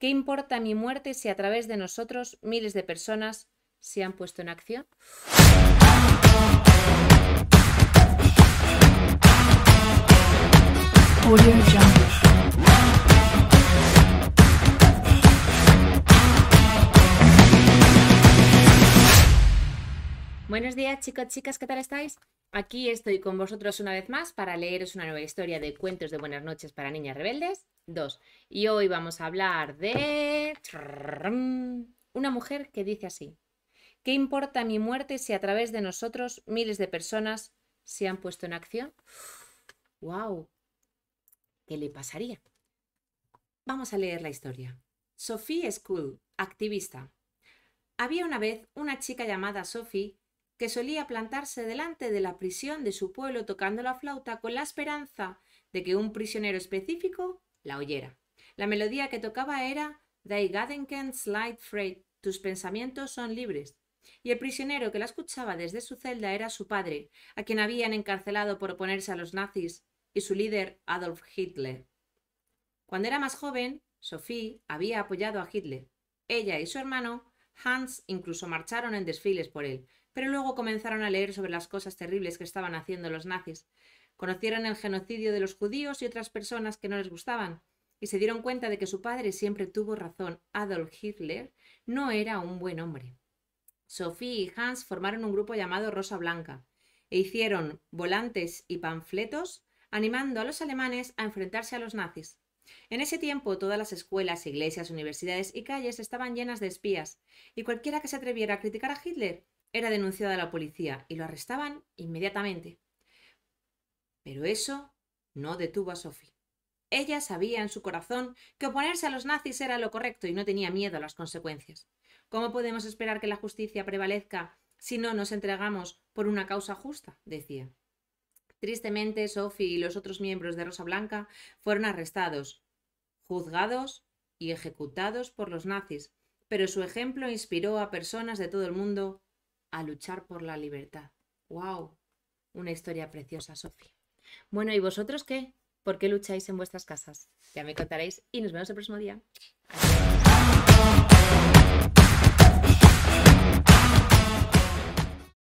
¿Qué importa mi muerte si a través de nosotros miles de personas se han puesto en acción? Buenos días chicos, chicas, ¿qué tal estáis? Aquí estoy con vosotros una vez más para leeros una nueva historia de cuentos de buenas noches para niñas rebeldes 2. Y hoy vamos a hablar de... Una mujer que dice así. ¿Qué importa mi muerte si a través de nosotros miles de personas se han puesto en acción? ¡Wow! ¿Qué le pasaría? Vamos a leer la historia. Sophie School, activista. Había una vez una chica llamada Sophie que solía plantarse delante de la prisión de su pueblo tocando la flauta con la esperanza de que un prisionero específico la oyera. La melodía que tocaba era The Gadenkens Light tus pensamientos son libres. Y el prisionero que la escuchaba desde su celda era su padre, a quien habían encarcelado por oponerse a los nazis, y su líder Adolf Hitler. Cuando era más joven, Sophie había apoyado a Hitler. Ella y su hermano, Hans, incluso marcharon en desfiles por él, pero luego comenzaron a leer sobre las cosas terribles que estaban haciendo los nazis. Conocieron el genocidio de los judíos y otras personas que no les gustaban, y se dieron cuenta de que su padre siempre tuvo razón, Adolf Hitler no era un buen hombre. Sophie y Hans formaron un grupo llamado Rosa Blanca e hicieron volantes y panfletos animando a los alemanes a enfrentarse a los nazis. En ese tiempo todas las escuelas, iglesias, universidades y calles estaban llenas de espías, y cualquiera que se atreviera a criticar a Hitler era denunciado a la policía y lo arrestaban inmediatamente. Pero eso no detuvo a Sophie. Ella sabía en su corazón que oponerse a los nazis era lo correcto y no tenía miedo a las consecuencias. ¿Cómo podemos esperar que la justicia prevalezca si no nos entregamos por una causa justa? decía. Tristemente, Sophie y los otros miembros de Rosa Blanca fueron arrestados, juzgados y ejecutados por los nazis, pero su ejemplo inspiró a personas de todo el mundo a luchar por la libertad. ¡Wow! Una historia preciosa, Sofía. Bueno, ¿y vosotros qué? ¿Por qué lucháis en vuestras casas? Ya me contaréis y nos vemos el próximo día.